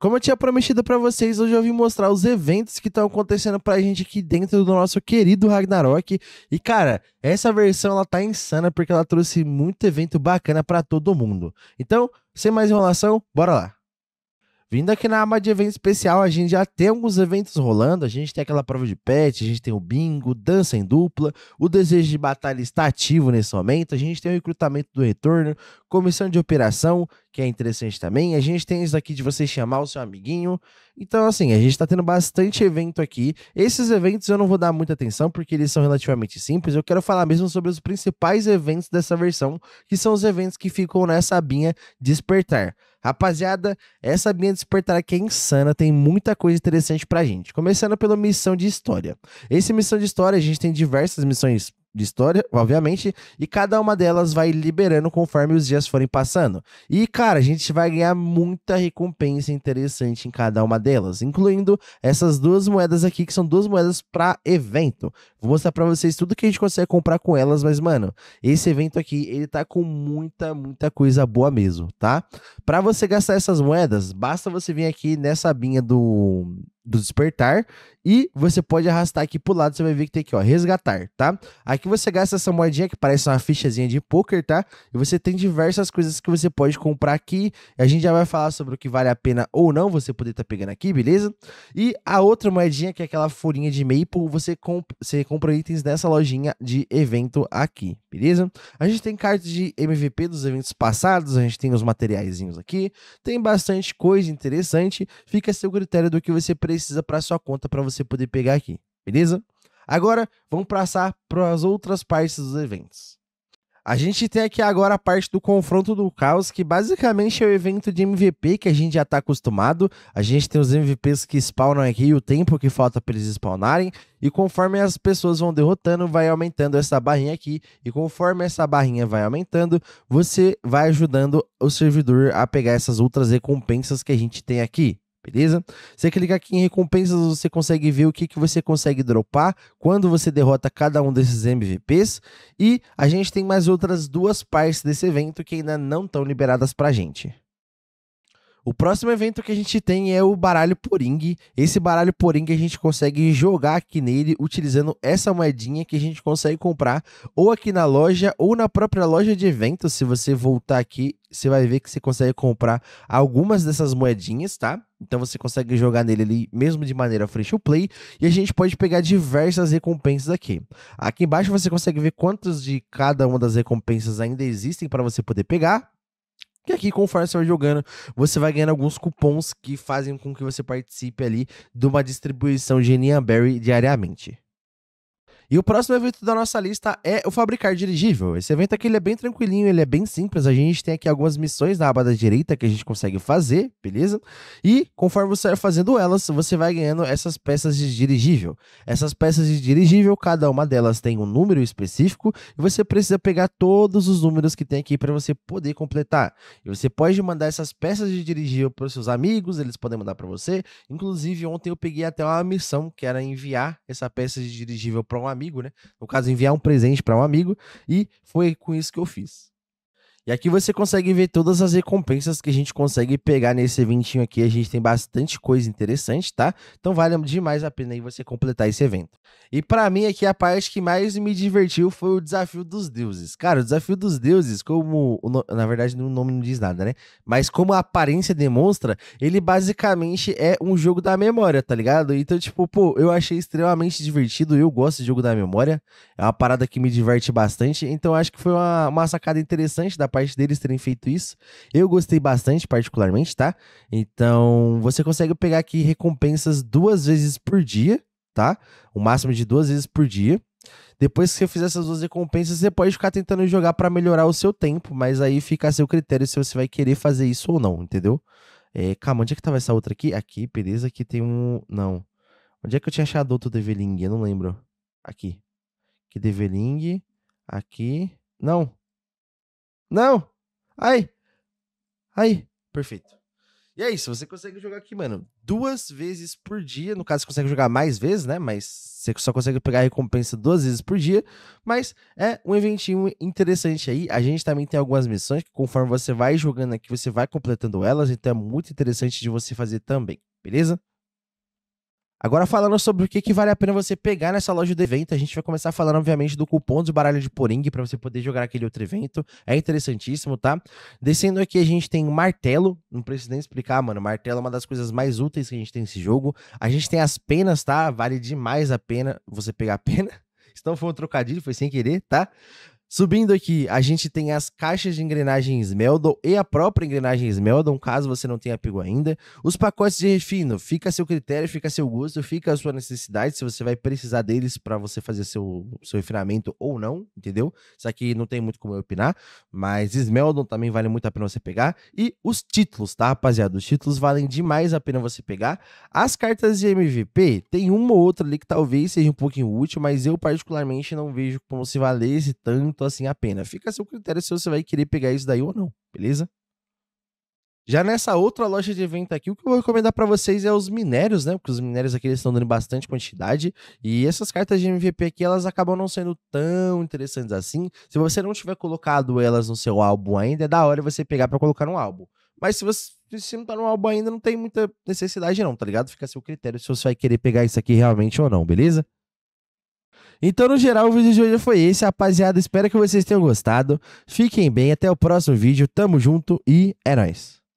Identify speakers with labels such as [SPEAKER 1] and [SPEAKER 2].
[SPEAKER 1] Como eu tinha prometido para vocês, hoje eu vim mostrar os eventos que estão acontecendo pra gente aqui dentro do nosso querido Ragnarok. E cara, essa versão ela tá insana porque ela trouxe muito evento bacana para todo mundo. Então, sem mais enrolação, bora lá. Vindo aqui na aba de evento especial, a gente já tem alguns eventos rolando. A gente tem aquela prova de pet, a gente tem o bingo, dança em dupla, o desejo de batalha está ativo nesse momento, a gente tem o recrutamento do retorno, comissão de operação que é interessante também. A gente tem isso aqui de você chamar o seu amiguinho. Então, assim, a gente está tendo bastante evento aqui. Esses eventos eu não vou dar muita atenção porque eles são relativamente simples. Eu quero falar mesmo sobre os principais eventos dessa versão, que são os eventos que ficam nessa abinha Despertar. Rapaziada, essa abinha despertar aqui é insana, tem muita coisa interessante pra gente. Começando pela missão de história. Essa missão de história, a gente tem diversas missões de história, obviamente, e cada uma delas vai liberando conforme os dias forem passando. E, cara, a gente vai ganhar muita recompensa interessante em cada uma delas, incluindo essas duas moedas aqui, que são duas moedas para evento. Vou mostrar para vocês tudo que a gente consegue comprar com elas, mas, mano, esse evento aqui, ele tá com muita, muita coisa boa mesmo, tá? Para você gastar essas moedas, basta você vir aqui nessa abinha do do despertar e você pode arrastar aqui pro lado, você vai ver que tem aqui, ó, resgatar, tá? Aqui você gasta essa moedinha que parece uma fichazinha de poker, tá? E você tem diversas coisas que você pode comprar aqui. A gente já vai falar sobre o que vale a pena ou não você poder estar tá pegando aqui, beleza? E a outra moedinha, que é aquela folhinha de maple, você, comp você compra itens nessa lojinha de evento aqui, Beleza? A gente tem cartas de MVP dos eventos passados, a gente tem os materiaizinhos aqui, tem bastante coisa interessante, fica a seu critério do que você precisa para sua conta para você poder pegar aqui, beleza? Agora, vamos passar para as outras partes dos eventos. A gente tem aqui agora a parte do confronto do caos, que basicamente é o evento de MVP que a gente já tá acostumado. A gente tem os MVPs que spawnam aqui e o tempo que falta para eles spawnarem. E conforme as pessoas vão derrotando, vai aumentando essa barrinha aqui. E conforme essa barrinha vai aumentando, você vai ajudando o servidor a pegar essas outras recompensas que a gente tem aqui beleza? Você clica aqui em recompensas, você consegue ver o que, que você consegue dropar quando você derrota cada um desses MVPs. E a gente tem mais outras duas partes desse evento que ainda não estão liberadas pra gente. O próximo evento que a gente tem é o baralho Poring. Esse baralho Poring a gente consegue jogar aqui nele utilizando essa moedinha que a gente consegue comprar ou aqui na loja ou na própria loja de eventos. Se você voltar aqui, você vai ver que você consegue comprar algumas dessas moedinhas, tá? Então você consegue jogar nele ali mesmo de maneira free to play e a gente pode pegar diversas recompensas aqui. Aqui embaixo você consegue ver quantas de cada uma das recompensas ainda existem para você poder pegar. E aqui, conforme você vai jogando, você vai ganhando alguns cupons que fazem com que você participe ali de uma distribuição de Berry diariamente. E o próximo evento da nossa lista é o Fabricar Dirigível. Esse evento aqui ele é bem tranquilinho, ele é bem simples. A gente tem aqui algumas missões na aba da direita que a gente consegue fazer, beleza? E conforme você vai fazendo elas, você vai ganhando essas peças de dirigível. Essas peças de dirigível, cada uma delas tem um número específico e você precisa pegar todos os números que tem aqui para você poder completar. E você pode mandar essas peças de dirigível para os seus amigos, eles podem mandar para você. Inclusive, ontem eu peguei até uma missão que era enviar essa peça de dirigível para um amigo amigo, né? No caso, enviar um presente para um amigo. E foi com isso que eu fiz. E aqui você consegue ver todas as recompensas que a gente consegue pegar nesse eventinho aqui. A gente tem bastante coisa interessante, tá? Então vale demais a pena aí você completar esse evento. E para mim aqui a parte que mais me divertiu foi o desafio dos deuses. Cara, o desafio dos deuses, como na verdade o nome não diz nada, né? Mas como a aparência demonstra, ele basicamente é um jogo da memória, tá ligado? Então tipo, pô, eu achei extremamente divertido. Eu gosto de jogo da memória. É uma parada que me diverte bastante. Então acho que foi uma, uma sacada interessante da parte parte deles terem feito isso. Eu gostei bastante, particularmente, tá? Então, você consegue pegar aqui recompensas duas vezes por dia, tá? O máximo de duas vezes por dia. Depois que você fizer essas duas recompensas, você pode ficar tentando jogar para melhorar o seu tempo, mas aí fica a seu critério se você vai querer fazer isso ou não, entendeu? É, calma, onde é que tava essa outra aqui? Aqui, beleza, aqui tem um. Não. Onde é que eu tinha achado outro Develing? Eu não lembro. Aqui. Que Develing. Aqui. Não. Não. Aí. Aí. Perfeito. E é isso, você consegue jogar aqui, mano, duas vezes por dia. No caso, você consegue jogar mais vezes, né? Mas você só consegue pegar a recompensa duas vezes por dia. Mas é um eventinho interessante aí. A gente também tem algumas missões que, conforme você vai jogando aqui, você vai completando elas. Então é muito interessante de você fazer também, beleza? Agora falando sobre o que, que vale a pena você pegar nessa loja do evento, a gente vai começar falando, obviamente, do cupom dos baralhos de Poring para você poder jogar aquele outro evento. É interessantíssimo, tá? Descendo aqui, a gente tem martelo. Não preciso nem explicar, mano. Martelo é uma das coisas mais úteis que a gente tem nesse jogo. A gente tem as penas, tá? Vale demais a pena você pegar a pena. Se não foi um trocadilho, foi sem querer, tá? Subindo aqui, a gente tem as caixas de engrenagem Smeldon e a própria engrenagem Smeldon, caso você não tenha pego ainda. Os pacotes de refino, fica a seu critério, fica a seu gosto, fica a sua necessidade, se você vai precisar deles para você fazer seu, seu refinamento ou não, entendeu? Isso aqui não tem muito como eu opinar, mas Smeldon também vale muito a pena você pegar. E os títulos, tá, rapaziada? Os títulos valem demais a pena você pegar. As cartas de MVP, tem uma ou outra ali que talvez seja um pouquinho útil, mas eu particularmente não vejo como se valesse tanto botou assim a pena. Fica a seu critério se você vai querer pegar isso daí ou não, beleza? Já nessa outra loja de evento aqui, o que eu vou recomendar para vocês é os minérios, né? Porque os minérios aqui eles estão dando bastante quantidade. E essas cartas de MVP aqui, elas acabam não sendo tão interessantes assim. Se você não tiver colocado elas no seu álbum ainda, é da hora você pegar para colocar no álbum. Mas se você se não tá no álbum ainda, não tem muita necessidade não, tá ligado? Fica a seu critério se você vai querer pegar isso aqui realmente ou não, beleza? Então, no geral, o vídeo de hoje foi esse, rapaziada. Espero que vocês tenham gostado. Fiquem bem, até o próximo vídeo. Tamo junto e é nóis.